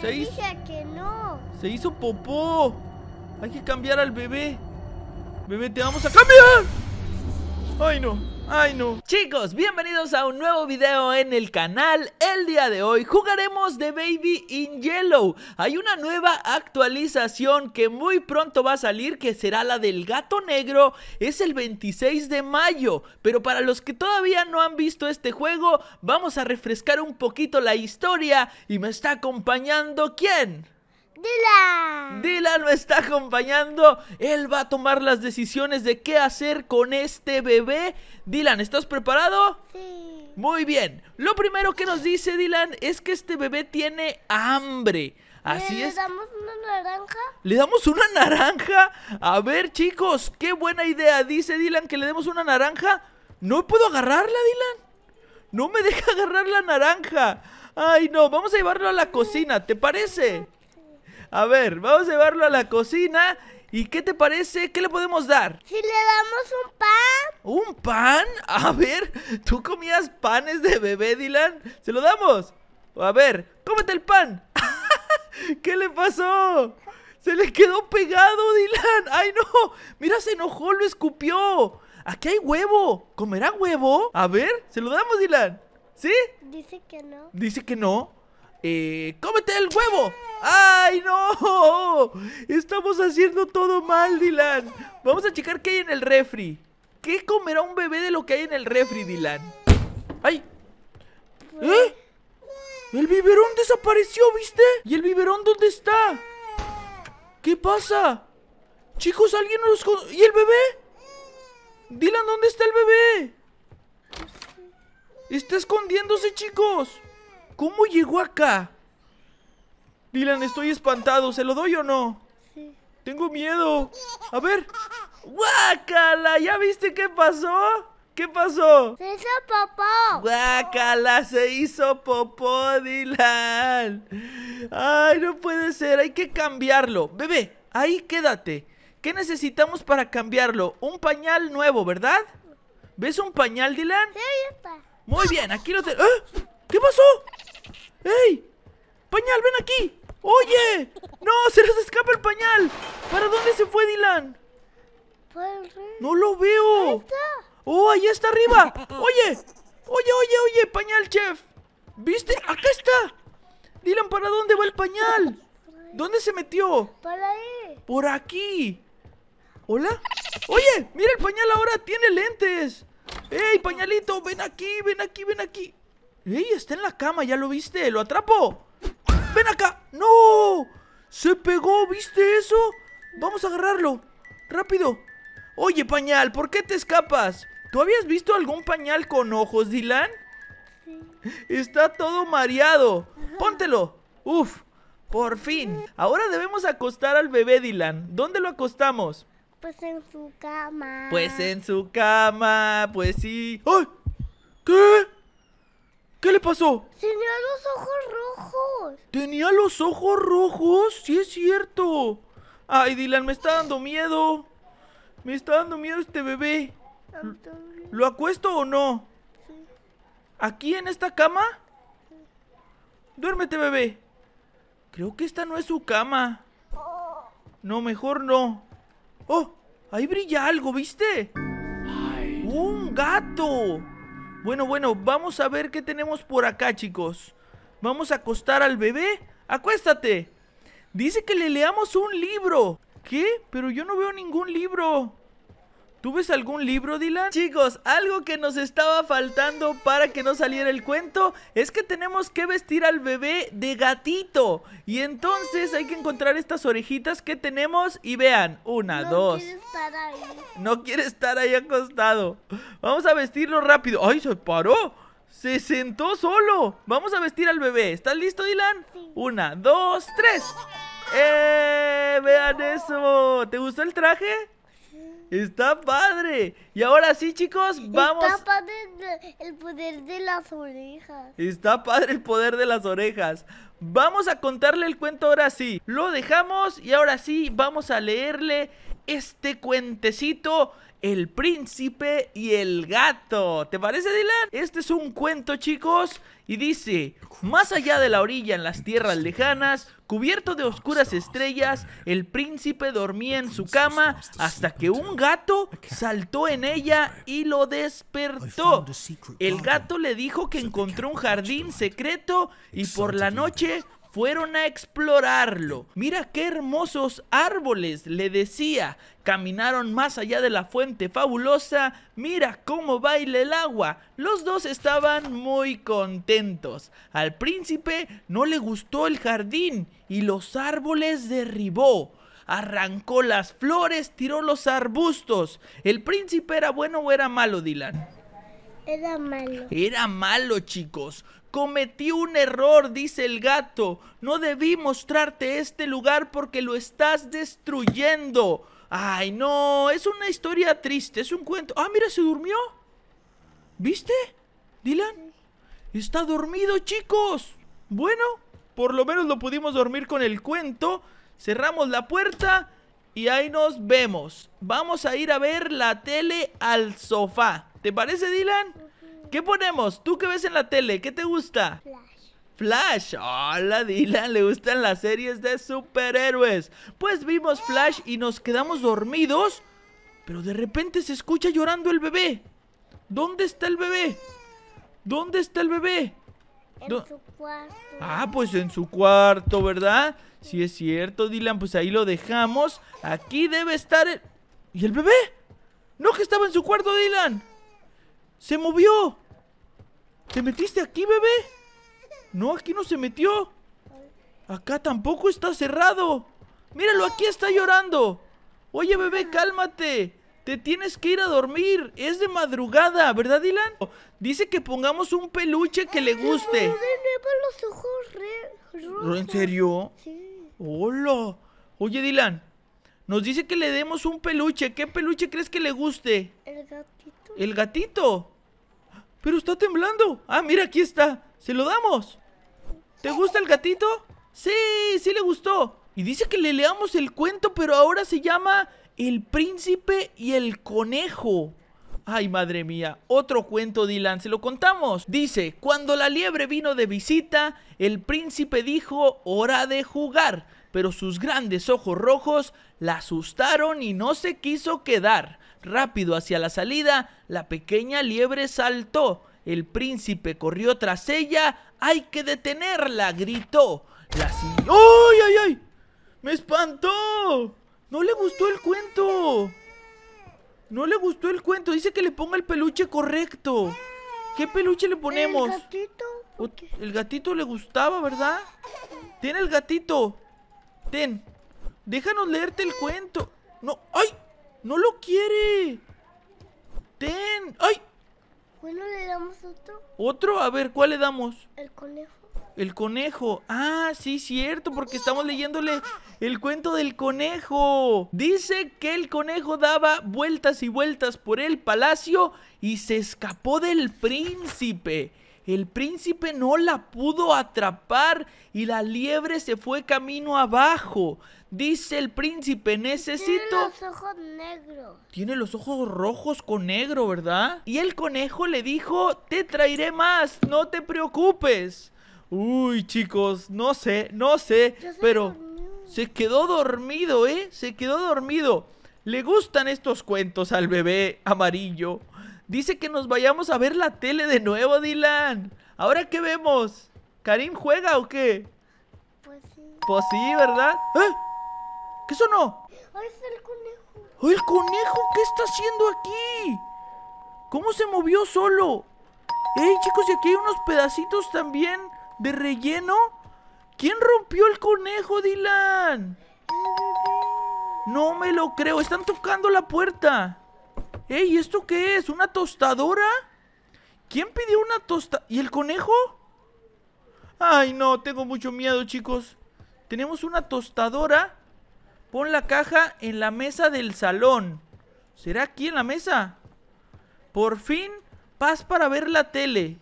se que no. Se hizo popó. Hay que cambiar al bebé. Bebé, te vamos a cambiar. Ay, no. Ay no Chicos, bienvenidos a un nuevo video en el canal El día de hoy jugaremos The Baby in Yellow Hay una nueva actualización que muy pronto va a salir Que será la del gato negro Es el 26 de mayo Pero para los que todavía no han visto este juego Vamos a refrescar un poquito la historia Y me está acompañando ¿quién? Dylan. Dylan lo está acompañando. Él va a tomar las decisiones de qué hacer con este bebé. Dylan, ¿estás preparado? Sí. Muy bien. Lo primero que nos dice Dylan es que este bebé tiene hambre. Así es. ¿Le damos una naranja? ¿Le damos una naranja? A ver, chicos, qué buena idea. Dice Dylan que le demos una naranja. ¿No puedo agarrarla, Dylan? No me deja agarrar la naranja. Ay, no, vamos a llevarlo a la cocina, ¿te parece? A ver, vamos a llevarlo a la cocina. ¿Y qué te parece? ¿Qué le podemos dar? Si le damos un pan. ¿Un pan? A ver, ¿tú comías panes de bebé, Dylan? ¿Se lo damos? A ver, cómete el pan. ¿Qué le pasó? Se le quedó pegado, Dylan. ¡Ay, no! Mira, se enojó, lo escupió. Aquí hay huevo. ¿Comerá huevo? A ver, se lo damos, Dylan. ¿Sí? Dice que no. Dice que no. Eh, cómete el huevo. ¡Ay, no! Estamos haciendo todo mal, Dylan. Vamos a checar qué hay en el refri. ¿Qué comerá un bebé de lo que hay en el refri, Dylan? ¡Ay! ¿Eh? El biberón desapareció, ¿viste? ¿Y el biberón dónde está? ¿Qué pasa? Chicos, alguien nos... ¿Y el bebé? Dylan, ¿dónde está el bebé? Está escondiéndose, chicos. ¿Cómo llegó acá? Dylan, estoy espantado. ¿Se lo doy o no? Sí. Tengo miedo. A ver. ¡Guácala! ¿Ya viste qué pasó? ¿Qué pasó? Se hizo popó. Guácala, se hizo popó, Dylan. Ay, no puede ser. Hay que cambiarlo. Bebé, ahí quédate. ¿Qué necesitamos para cambiarlo? Un pañal nuevo, ¿verdad? ¿Ves un pañal, Dylan? Sí, está. Muy bien, aquí lo tengo ¡Ah! ¿Qué pasó? ¡Ey! ¡Pañal, ven aquí! ¡Oye! ¡No! ¡Se nos escapa el pañal! ¿Para dónde se fue Dylan? ¡No lo veo! ¡Oh, ahí está arriba! ¡Oye! ¡Oye, oye, oye, pañal, chef! ¿Viste? ¡Acá está! Dylan, ¿para dónde va el pañal? ¿Dónde se metió? Por ahí. Por aquí. ¿Hola? ¡Oye! ¡Mira el pañal ahora! ¡Tiene lentes! ¡Ey, pañalito! ¡Ven aquí, ven aquí, ven aquí! ¡Ey, está en la cama! ¿Ya lo viste? ¡Lo atrapo! ven acá. ¡No! Se pegó, ¿viste eso? Vamos a agarrarlo. Rápido. Oye, pañal, ¿por qué te escapas? ¿Tú habías visto algún pañal con ojos, Dylan? Sí. Está todo mareado. Póntelo. Uf, por fin. Ahora debemos acostar al bebé, Dylan. ¿Dónde lo acostamos? Pues en su cama. Pues en su cama, pues sí. ¡Ay! ¿Qué? ¿Qué le pasó? Tenía los ojos rojos. ¿Tenía los ojos rojos? Sí, es cierto. Ay, Dylan, me está dando miedo. Me está dando miedo este bebé. ¿Lo acuesto o no? ¿Aquí en esta cama? Duérmete, bebé. Creo que esta no es su cama. Oh. No, mejor no. ¡Oh! Ahí brilla algo, ¿viste? ¡Un gato! Bueno, bueno, vamos a ver qué tenemos por acá, chicos. Vamos a acostar al bebé. Acuéstate. Dice que le leamos un libro. ¿Qué? Pero yo no veo ningún libro. ¿Tú algún libro, Dylan? Chicos, algo que nos estaba faltando para que no saliera el cuento es que tenemos que vestir al bebé de gatito. Y entonces hay que encontrar estas orejitas que tenemos y vean, una, no dos. Quiere estar ahí. No quiere estar ahí acostado. Vamos a vestirlo rápido. ¡Ay, se paró! Se sentó solo. Vamos a vestir al bebé. ¿Estás listo, Dylan? Una, dos, tres. ¡Eh! Vean eso. ¿Te gustó el traje? Está padre. Y ahora sí, chicos, vamos. Está padre el poder de las orejas. Está padre el poder de las orejas. Vamos a contarle el cuento ahora sí. Lo dejamos y ahora sí vamos a leerle este cuentecito el príncipe y el gato. ¿Te parece, Dylan? Este es un cuento, chicos. Y dice, más allá de la orilla en las tierras lejanas, cubierto de oscuras estrellas, el príncipe dormía en su cama hasta que un gato saltó en ella y lo despertó. El gato le dijo que encontró un jardín secreto y por la noche fueron a explorarlo. Mira qué hermosos árboles, le decía. Caminaron más allá de la fuente fabulosa. Mira cómo baila el agua. Los dos estaban muy contentos. Al príncipe no le gustó el jardín y los árboles derribó arrancó las flores, tiró los arbustos. ¿El príncipe era bueno o era malo, Dylan? Era malo. Era malo, chicos. Cometí un error, dice el gato. No debí mostrarte este lugar porque lo estás destruyendo. Ay, no, es una historia triste, es un cuento. Ah, mira, se durmió. ¿Viste? Dylan. Está dormido, chicos. Bueno, por lo menos lo pudimos dormir con el cuento. Cerramos la puerta y ahí nos vemos. Vamos a ir a ver la tele al sofá. ¿Te parece, Dylan? ¿Qué ponemos? ¿Tú qué ves en la tele? ¿Qué te gusta? Flash. Flash. Hola, Dylan. Le gustan las series de superhéroes. Pues vimos Flash y nos quedamos dormidos. Pero de repente se escucha llorando el bebé. ¿Dónde está el bebé? ¿Dónde está el bebé? En su cuarto. Ah, pues en su cuarto, ¿verdad? Sí es cierto, Dylan, pues ahí lo dejamos. Aquí debe estar el... ¿Y el bebé? No, que estaba en su cuarto, Dylan. ¡Se movió! ¿Te metiste aquí, bebé? No, aquí no se metió. Acá tampoco está cerrado. Míralo, aquí está llorando. Oye, bebé, cálmate. Te tienes que ir a dormir. Es de madrugada, ¿verdad, Dylan? Dice que pongamos un peluche que le guste. los ojos ¿En serio? Sí. Hola. Oye, Dylan. Nos dice que le demos un peluche. ¿Qué peluche crees que le guste? El gatito. ¿El gatito? Pero está temblando. Ah, mira, aquí está. Se lo damos. ¿Te gusta el gatito? Sí, sí le gustó. Y dice que le leamos el cuento, pero ahora se llama El príncipe y el conejo. Ay, madre mía, otro cuento, Dylan, se lo contamos. Dice, cuando la liebre vino de visita, el príncipe dijo, hora de jugar, pero sus grandes ojos rojos la asustaron y no se quiso quedar. Rápido hacia la salida, la pequeña liebre saltó. El príncipe corrió tras ella. ¡Hay que detenerla! gritó. La ay, ay! ¡Me espantó! No le gustó el cuento. No le gustó el cuento. Dice que le ponga el peluche correcto. ¿Qué peluche le ponemos? El gatito. El gatito le gustaba, ¿verdad? ¡Tiene el gatito. Ten. Déjanos leerte el cuento. No. ¡Ay! ¡No lo quiere! ¡Ten! ¡Ay! Bueno, le damos otro. ¿Otro? A ver, ¿cuál le damos? El conejo. El conejo. Ah, sí, cierto, porque estamos leyéndole el cuento del conejo. Dice que el conejo daba vueltas y vueltas por el palacio y se escapó del príncipe. El príncipe no la pudo atrapar y la liebre se fue camino abajo. Dice el príncipe, necesito... Tiene los ojos negros. Tiene los ojos rojos con negro, ¿verdad? Y el conejo le dijo, te traeré más, no te preocupes. Uy, chicos, no sé, no sé, pero... Se quedó dormido, ¿eh? Se quedó dormido. Le gustan estos cuentos al bebé amarillo. Dice que nos vayamos a ver la tele de nuevo, Dylan. ¿Ahora qué vemos? ¿Karim juega o qué? Pues sí. Pues sí, ¿verdad? ¡Ah! ¿Qué sonó? Ahí el conejo. ¡El conejo! ¿Qué está haciendo aquí? ¿Cómo se movió solo? ¡Ey, chicos! Y aquí hay unos pedacitos también de relleno. ¿Quién rompió el conejo, Dylan? No me lo creo. Están tocando la puerta. ¡Ey! ¿Esto qué es? ¿Una tostadora? ¿Quién pidió una tosta? ¿Y el conejo? Ay, no, tengo mucho miedo, chicos. Tenemos una tostadora Pon la caja en la mesa del salón. ¿Será aquí en la mesa? Por fin, paz para ver la tele.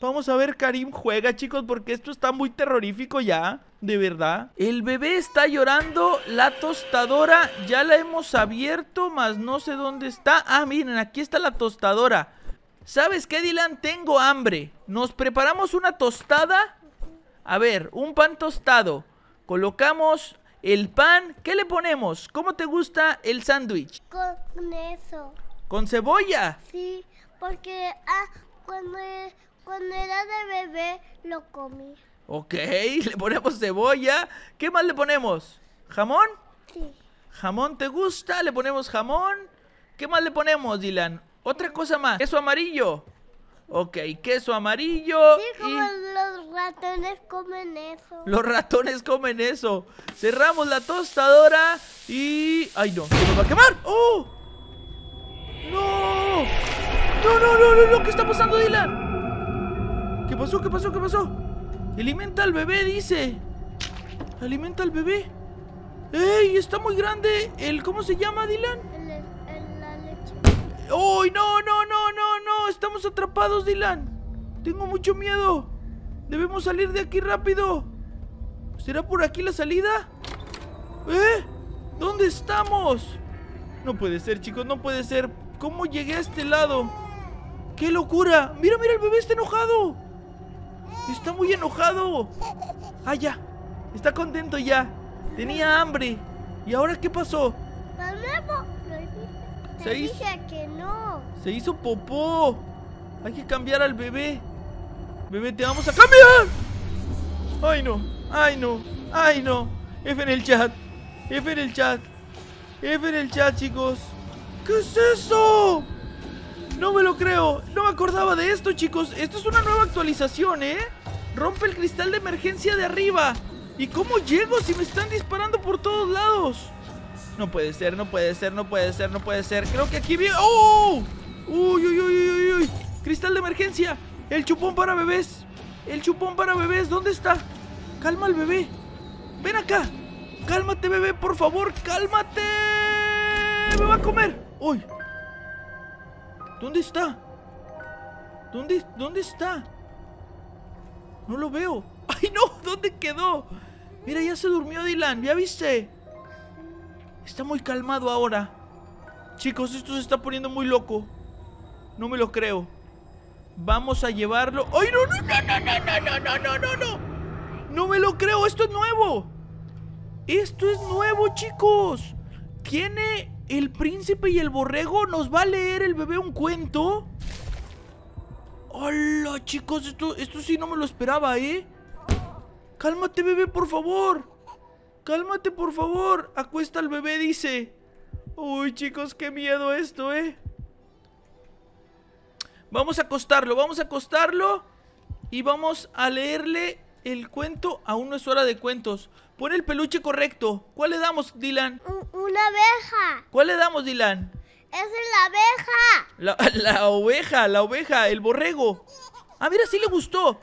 Vamos a ver, Karim juega, chicos, porque esto está muy terrorífico ya, de verdad. El bebé está llorando, la tostadora ya la hemos abierto, más no sé dónde está. Ah, miren, aquí está la tostadora. ¿Sabes qué, Dylan? Tengo hambre. Nos preparamos una tostada. A ver, un pan tostado. Colocamos el pan. ¿Qué le ponemos? ¿Cómo te gusta el sándwich? Con eso. ¿Con cebolla? Sí, porque ah, e, cuando, era de bebé lo comí. Ok, le ponemos cebolla. ¿Qué más le ponemos? ¿Jamón? Sí. ¿Jamón te gusta? Le ponemos jamón. ¿Qué más le ponemos, Dylan? Otra cosa más. Queso amarillo. Ok, queso amarillo. Sí, como los ratones comen eso. Los ratones comen eso. Cerramos la tostadora y... ¡Ay, no! ¡Se va a quemar! ¡Oh! ¡No! ¡No, no, no, no! no! no qué está pasando, Dylan? ¿Qué pasó? ¿Qué pasó? ¿Qué pasó? Alimenta al bebé, dice. Alimenta al bebé. ¡Ey! Está muy grande. El, ¿Cómo se llama, Dylan? El, la ¡Uy, no, no, no, no, no! Estamos atrapados, Dylan. Tengo mucho miedo. Debemos salir de aquí rápido. ¿Será por aquí la salida? ¿Eh? ¿Dónde estamos? No puede ser, chicos, no puede ser. ¿Cómo llegué a este lado? ¡Qué locura! ¡Mira, mira, el bebé está enojado! ¡Está muy enojado! ¡Ah, ya! Está contento ya. Tenía hambre. ¿Y ahora qué pasó? Se hizo... que no. Se hizo popó. Hay que cambiar al bebé. Bebé, vamos a cambiar. Ay, no. Ay, no. Ay, no. F en el chat. F en el chat. F en el chat, chicos. ¿Qué es eso? No me lo creo. No me acordaba de esto, chicos. Esto es una nueva actualización, ¿eh? Rompe el cristal de emergencia de arriba. ¿Y cómo llego si me están disparando por todos lados? No puede ser, no puede ser, no puede ser, no puede ser. Creo que aquí viene... ¡Oh! uy, uy, uy, uy! uy! cristal de emergencia! El chupón para bebés. El chupón para bebés. ¿Dónde está? Calma al bebé. Ven acá. Cálmate, bebé, por favor. Cálmate. Me va a comer. ¡Uy! ¿Dónde está? ¿Dónde, ¿Dónde está? No lo veo. ¡Ay, no! ¿Dónde quedó? Mira, ya se durmió Dylan. ¿Ya viste? Está muy calmado ahora. Chicos, esto se está poniendo muy loco. No me lo creo. Vamos a llevarlo. ¡Ay, no, no, no, no, no, no, no, no, no, no! me lo creo! ¡Esto es nuevo! ¡Esto es nuevo, chicos! ¿Tiene el príncipe y el borrego? ¿Nos va a leer el bebé un cuento? ¡Hola, chicos! Esto, esto sí no me lo esperaba, ¿eh? ¡Cálmate, bebé, por favor! ¡Cálmate, por favor! Acuesta al bebé, dice. Uy, chicos, qué miedo esto, ¿eh? Vamos a acostarlo, vamos a acostarlo y vamos a leerle el cuento. Aún no es hora de cuentos. Pon el peluche correcto. ¿Cuál le damos, Dylan? Una abeja. ¿Cuál le damos, Dylan? es la abeja. La, oveja, la oveja, el borrego. Ah, mira, sí le gustó.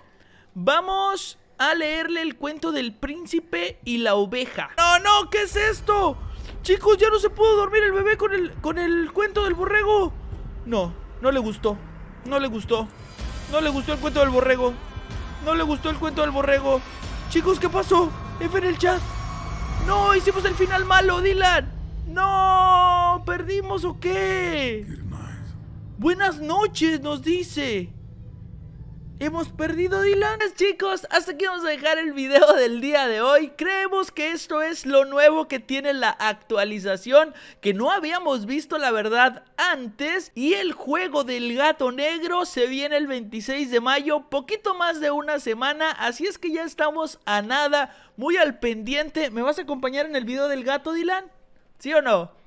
Vamos a leerle el cuento del príncipe y la oveja. ¡No, no! ¿Qué es esto? Chicos, ya no se pudo dormir el bebé con el, con el cuento del borrego. No, no le gustó. No le gustó. No le gustó el cuento del borrego. No le gustó el cuento del borrego. Chicos, ¿qué pasó? F en el chat. No, hicimos el final malo, Dylan. No, perdimos o qué. Buenas noches, nos dice. Hemos perdido Dylanes chicos, hasta aquí vamos a dejar el video del día de hoy Creemos que esto es lo nuevo que tiene la actualización Que no habíamos visto la verdad antes Y el juego del gato negro se viene el 26 de mayo Poquito más de una semana, así es que ya estamos a nada Muy al pendiente, ¿me vas a acompañar en el video del gato Dylan? ¿Sí o no?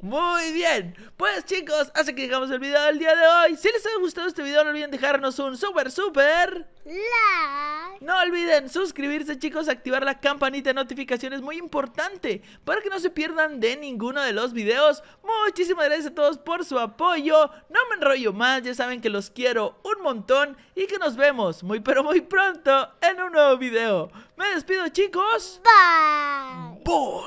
Muy bien. Pues chicos, así que llegamos el video del día de hoy. Si les ha gustado este video, no olviden dejarnos un super super like. No olviden suscribirse, chicos, activar la campanita de notificaciones, muy importante, para que no se pierdan de ninguno de los videos. Muchísimas gracias a todos por su apoyo. No me enrollo más, ya saben que los quiero un montón y que nos vemos muy pero muy pronto en un nuevo video. Me despido, chicos. Bye. Bye.